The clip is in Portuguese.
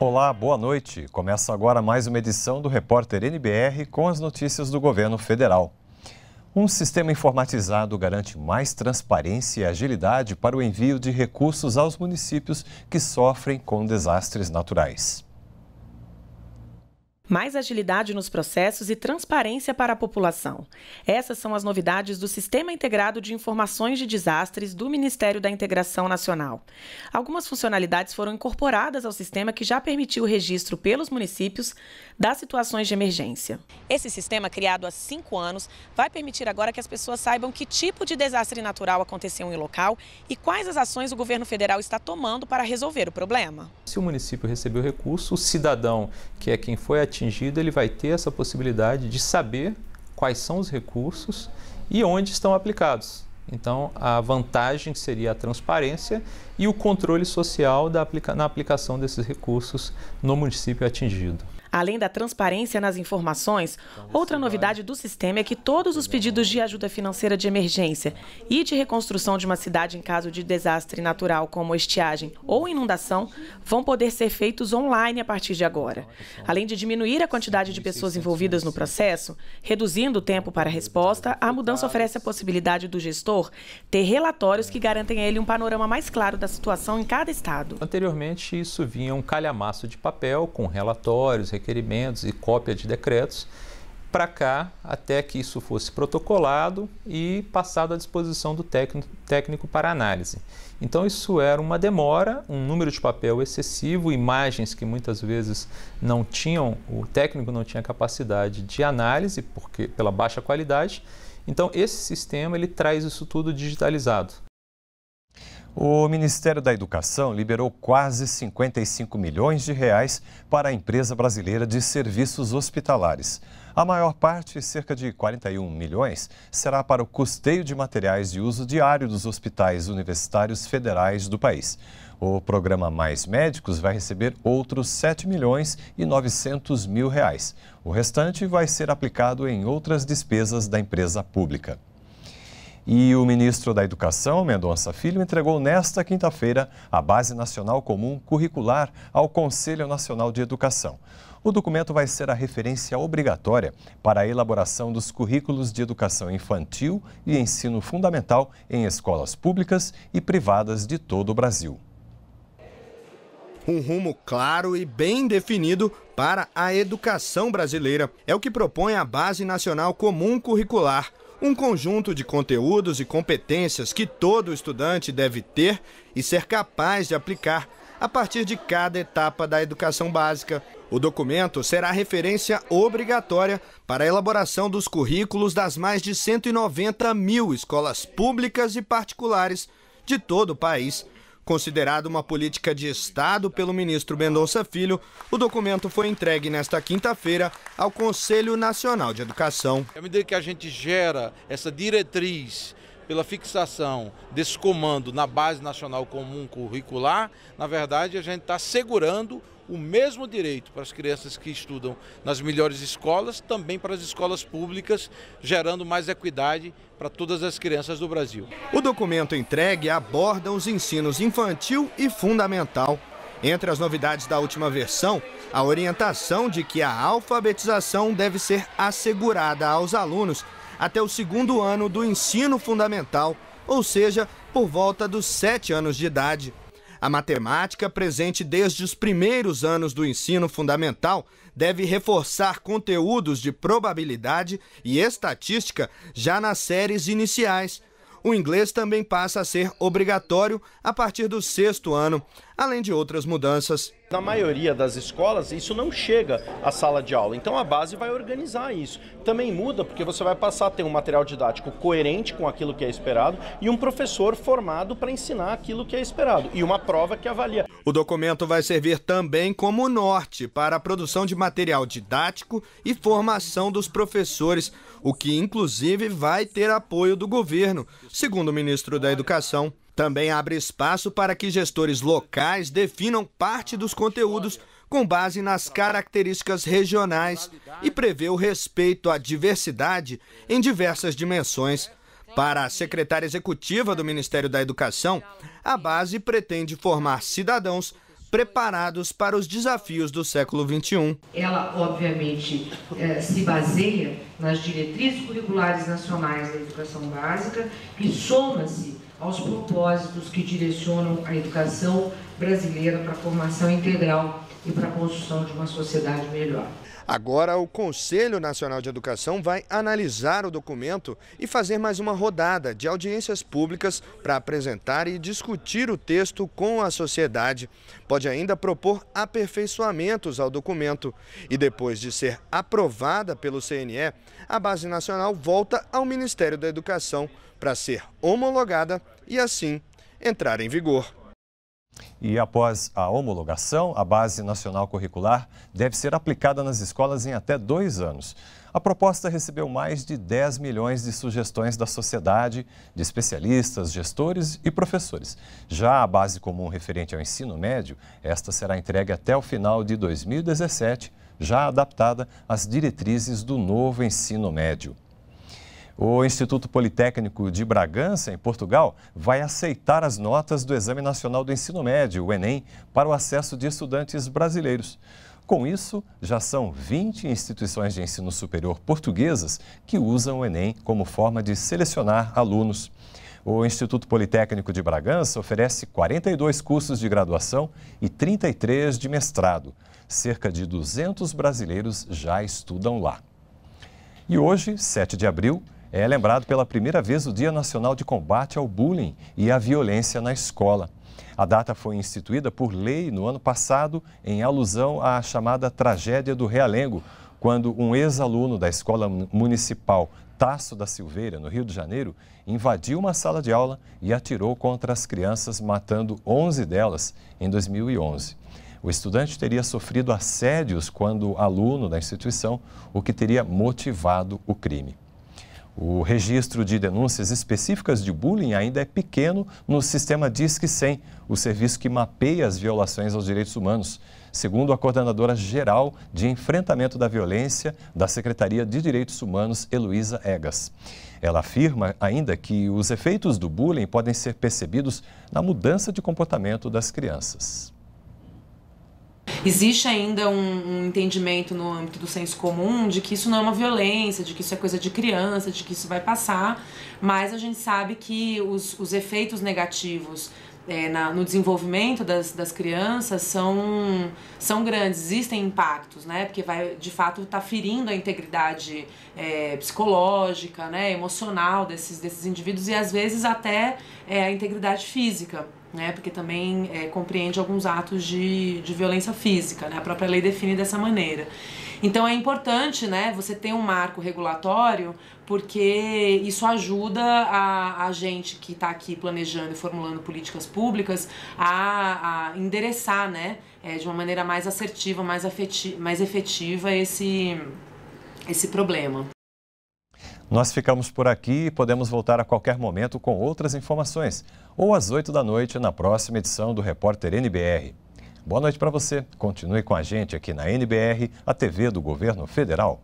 Olá, boa noite. Começa agora mais uma edição do Repórter NBR com as notícias do governo federal. Um sistema informatizado garante mais transparência e agilidade para o envio de recursos aos municípios que sofrem com desastres naturais. Mais agilidade nos processos e transparência para a população. Essas são as novidades do Sistema Integrado de Informações de Desastres do Ministério da Integração Nacional. Algumas funcionalidades foram incorporadas ao sistema que já permitiu o registro pelos municípios das situações de emergência. Esse sistema, criado há cinco anos, vai permitir agora que as pessoas saibam que tipo de desastre natural aconteceu em local e quais as ações o governo federal está tomando para resolver o problema. Se o município recebeu recurso, o cidadão, que é quem foi atingido, atingido, ele vai ter essa possibilidade de saber quais são os recursos e onde estão aplicados. Então, a vantagem seria a transparência e o controle social da aplica na aplicação desses recursos no município atingido. Além da transparência nas informações, então, outra novidade do sistema é que todos os pedidos de ajuda financeira de emergência e de reconstrução de uma cidade em caso de desastre natural, como estiagem ou inundação, vão poder ser feitos online a partir de agora. Além de diminuir a quantidade de pessoas envolvidas no processo, reduzindo o tempo para a resposta, a mudança oferece a possibilidade do gestor ter relatórios que garantem a ele um panorama mais claro da situação em cada estado. Anteriormente, isso vinha um calhamaço de papel com relatórios, requerimentos e cópia de decretos para cá até que isso fosse protocolado e passado à disposição do técnico, técnico para análise. Então, isso era uma demora, um número de papel excessivo, imagens que muitas vezes não tinham, o técnico não tinha capacidade de análise porque pela baixa qualidade. Então, esse sistema ele traz isso tudo digitalizado. O Ministério da Educação liberou quase 55 milhões de reais para a empresa brasileira de serviços hospitalares. A maior parte, cerca de 41 milhões, será para o custeio de materiais de uso diário dos hospitais universitários federais do país. O programa Mais Médicos vai receber outros 7 milhões e 900 mil reais. O restante vai ser aplicado em outras despesas da empresa pública. E o ministro da Educação, Mendonça Filho, entregou nesta quinta-feira a Base Nacional Comum Curricular ao Conselho Nacional de Educação. O documento vai ser a referência obrigatória para a elaboração dos currículos de educação infantil e ensino fundamental em escolas públicas e privadas de todo o Brasil. Um rumo claro e bem definido para a educação brasileira é o que propõe a Base Nacional Comum Curricular, um conjunto de conteúdos e competências que todo estudante deve ter e ser capaz de aplicar a partir de cada etapa da educação básica. O documento será referência obrigatória para a elaboração dos currículos das mais de 190 mil escolas públicas e particulares de todo o país Considerado uma política de Estado pelo ministro Mendonça Filho, o documento foi entregue nesta quinta-feira ao Conselho Nacional de Educação. À medida que a gente gera essa diretriz pela fixação desse comando na Base Nacional Comum Curricular, na verdade a gente está segurando o mesmo direito para as crianças que estudam nas melhores escolas, também para as escolas públicas, gerando mais equidade para todas as crianças do Brasil. O documento entregue aborda os ensinos infantil e fundamental. Entre as novidades da última versão, a orientação de que a alfabetização deve ser assegurada aos alunos até o segundo ano do ensino fundamental, ou seja, por volta dos sete anos de idade. A matemática, presente desde os primeiros anos do ensino fundamental, deve reforçar conteúdos de probabilidade e estatística já nas séries iniciais. O inglês também passa a ser obrigatório a partir do sexto ano além de outras mudanças. Na maioria das escolas, isso não chega à sala de aula, então a base vai organizar isso. Também muda porque você vai passar a ter um material didático coerente com aquilo que é esperado e um professor formado para ensinar aquilo que é esperado e uma prova que avalia. O documento vai servir também como norte para a produção de material didático e formação dos professores, o que inclusive vai ter apoio do governo, segundo o ministro da Educação, também abre espaço para que gestores locais definam parte dos conteúdos com base nas características regionais e prevê o respeito à diversidade em diversas dimensões. Para a secretária executiva do Ministério da Educação, a base pretende formar cidadãos preparados para os desafios do século XXI. Ela, obviamente, eh, se baseia nas diretrizes curriculares nacionais da educação básica e soma-se aos propósitos que direcionam a educação brasileira para a formação integral e para a construção de uma sociedade melhor. Agora, o Conselho Nacional de Educação vai analisar o documento e fazer mais uma rodada de audiências públicas para apresentar e discutir o texto com a sociedade. Pode ainda propor aperfeiçoamentos ao documento. E depois de ser aprovada pelo CNE, a base nacional volta ao Ministério da Educação para ser homologada e, assim, entrar em vigor. E após a homologação, a Base Nacional Curricular deve ser aplicada nas escolas em até dois anos. A proposta recebeu mais de 10 milhões de sugestões da sociedade, de especialistas, gestores e professores. Já a base comum referente ao ensino médio, esta será entregue até o final de 2017, já adaptada às diretrizes do novo ensino médio. O Instituto Politécnico de Bragança, em Portugal, vai aceitar as notas do Exame Nacional do Ensino Médio, o Enem, para o acesso de estudantes brasileiros. Com isso, já são 20 instituições de ensino superior portuguesas que usam o Enem como forma de selecionar alunos. O Instituto Politécnico de Bragança oferece 42 cursos de graduação e 33 de mestrado. Cerca de 200 brasileiros já estudam lá. E hoje, 7 de abril, é lembrado pela primeira vez o Dia Nacional de Combate ao Bullying e à Violência na Escola. A data foi instituída por lei no ano passado em alusão à chamada tragédia do Realengo, quando um ex-aluno da Escola Municipal Tasso da Silveira, no Rio de Janeiro, invadiu uma sala de aula e atirou contra as crianças, matando 11 delas em 2011. O estudante teria sofrido assédios quando aluno da instituição, o que teria motivado o crime. O registro de denúncias específicas de bullying ainda é pequeno no sistema disc 100, o serviço que mapeia as violações aos direitos humanos. Segundo a coordenadora geral de enfrentamento da violência da Secretaria de Direitos Humanos, Heloísa Egas. Ela afirma ainda que os efeitos do bullying podem ser percebidos na mudança de comportamento das crianças. Existe ainda um, um entendimento no âmbito do senso comum de que isso não é uma violência, de que isso é coisa de criança, de que isso vai passar, mas a gente sabe que os, os efeitos negativos é, na, no desenvolvimento das, das crianças são, são grandes, existem impactos, né? Porque vai, de fato, estar tá ferindo a integridade é, psicológica, né? emocional desses, desses indivíduos e às vezes até é, a integridade física né? Porque também é, compreende alguns atos de, de violência física, né? A própria lei define dessa maneira. Então é importante, né? Você ter um marco regulatório, porque isso ajuda a, a gente que está aqui planejando e formulando políticas públicas a, a endereçar, né? É, de uma maneira mais assertiva, mais, afetiva, mais efetiva esse esse problema. Nós ficamos por aqui e podemos voltar a qualquer momento com outras informações, ou às 8 da noite na próxima edição do Repórter NBR. Boa noite para você. Continue com a gente aqui na NBR, a TV do Governo Federal.